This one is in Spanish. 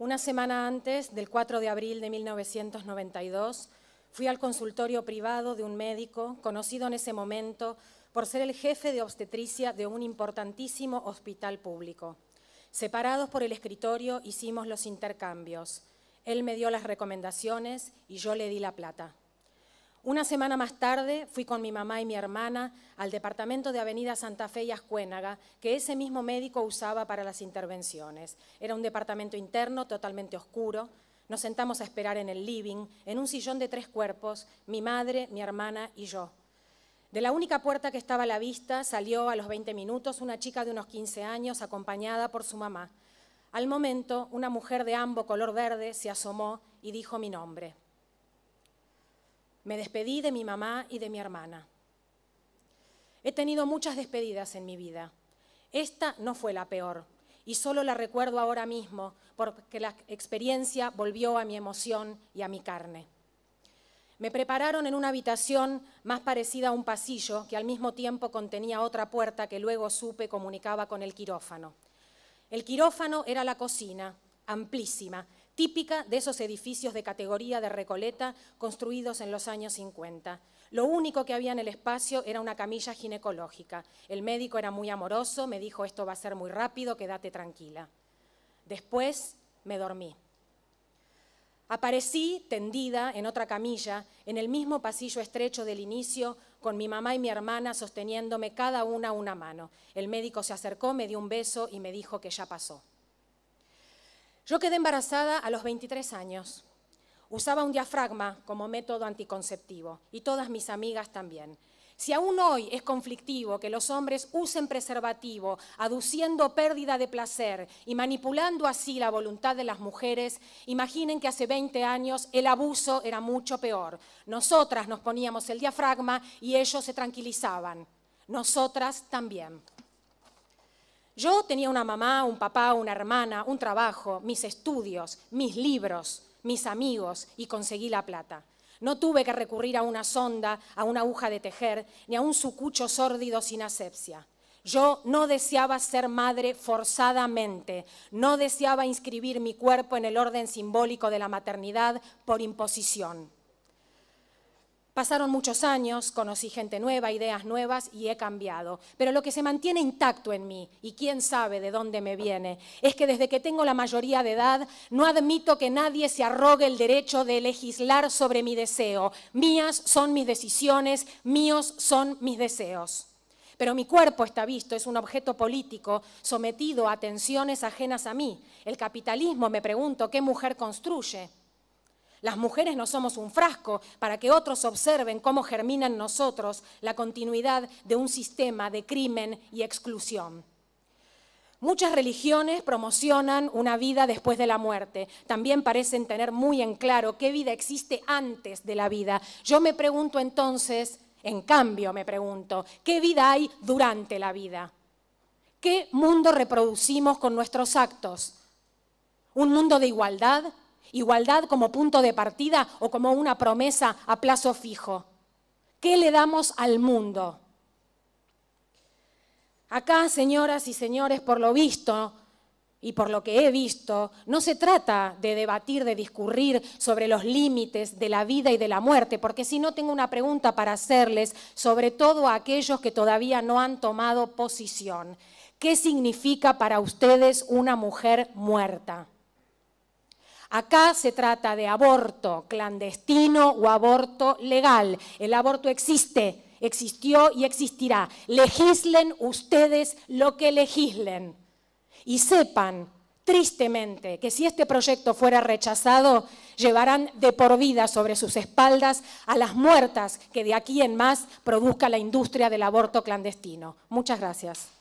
Una semana antes del 4 de abril de 1992, fui al consultorio privado de un médico, conocido en ese momento por ser el jefe de obstetricia de un importantísimo hospital público. Separados por el escritorio hicimos los intercambios. Él me dio las recomendaciones y yo le di la plata. Una semana más tarde fui con mi mamá y mi hermana al departamento de Avenida Santa Fe y Ascuénaga, que ese mismo médico usaba para las intervenciones. Era un departamento interno totalmente oscuro. Nos sentamos a esperar en el living, en un sillón de tres cuerpos, mi madre, mi hermana y yo. De la única puerta que estaba a la vista salió a los 20 minutos una chica de unos 15 años acompañada por su mamá. Al momento, una mujer de ambos color verde se asomó y dijo mi nombre. Me despedí de mi mamá y de mi hermana. He tenido muchas despedidas en mi vida. Esta no fue la peor y solo la recuerdo ahora mismo porque la experiencia volvió a mi emoción y a mi carne. Me prepararon en una habitación más parecida a un pasillo que al mismo tiempo contenía otra puerta que luego supe comunicaba con el quirófano. El quirófano era la cocina amplísima, típica de esos edificios de categoría de Recoleta construidos en los años 50. Lo único que había en el espacio era una camilla ginecológica. El médico era muy amoroso, me dijo esto va a ser muy rápido, quédate tranquila. Después me dormí. Aparecí tendida en otra camilla, en el mismo pasillo estrecho del inicio, con mi mamá y mi hermana sosteniéndome cada una una mano. El médico se acercó, me dio un beso y me dijo que ya pasó. Yo quedé embarazada a los 23 años. Usaba un diafragma como método anticonceptivo y todas mis amigas también. Si aún hoy es conflictivo que los hombres usen preservativo, aduciendo pérdida de placer y manipulando así la voluntad de las mujeres, imaginen que hace 20 años el abuso era mucho peor. Nosotras nos poníamos el diafragma y ellos se tranquilizaban. Nosotras también. Yo tenía una mamá, un papá, una hermana, un trabajo, mis estudios, mis libros, mis amigos y conseguí la plata. No tuve que recurrir a una sonda, a una aguja de tejer, ni a un sucucho sórdido sin asepsia. Yo no deseaba ser madre forzadamente, no deseaba inscribir mi cuerpo en el orden simbólico de la maternidad por imposición. Pasaron muchos años, conocí gente nueva, ideas nuevas y he cambiado. Pero lo que se mantiene intacto en mí, y quién sabe de dónde me viene, es que desde que tengo la mayoría de edad, no admito que nadie se arrogue el derecho de legislar sobre mi deseo. Mías son mis decisiones, míos son mis deseos. Pero mi cuerpo está visto, es un objeto político sometido a tensiones ajenas a mí. El capitalismo, me pregunto, ¿qué mujer construye? Las mujeres no somos un frasco para que otros observen cómo germina en nosotros la continuidad de un sistema de crimen y exclusión. Muchas religiones promocionan una vida después de la muerte. También parecen tener muy en claro qué vida existe antes de la vida. Yo me pregunto entonces, en cambio me pregunto, ¿qué vida hay durante la vida? ¿Qué mundo reproducimos con nuestros actos? ¿Un mundo de igualdad? Igualdad como punto de partida o como una promesa a plazo fijo. ¿Qué le damos al mundo? Acá, señoras y señores, por lo visto y por lo que he visto, no se trata de debatir, de discurrir sobre los límites de la vida y de la muerte, porque si no tengo una pregunta para hacerles, sobre todo a aquellos que todavía no han tomado posición. ¿Qué significa para ustedes una mujer muerta? Acá se trata de aborto clandestino o aborto legal. El aborto existe, existió y existirá. Legislen ustedes lo que legislen. Y sepan, tristemente, que si este proyecto fuera rechazado, llevarán de por vida sobre sus espaldas a las muertas que de aquí en más produzca la industria del aborto clandestino. Muchas gracias.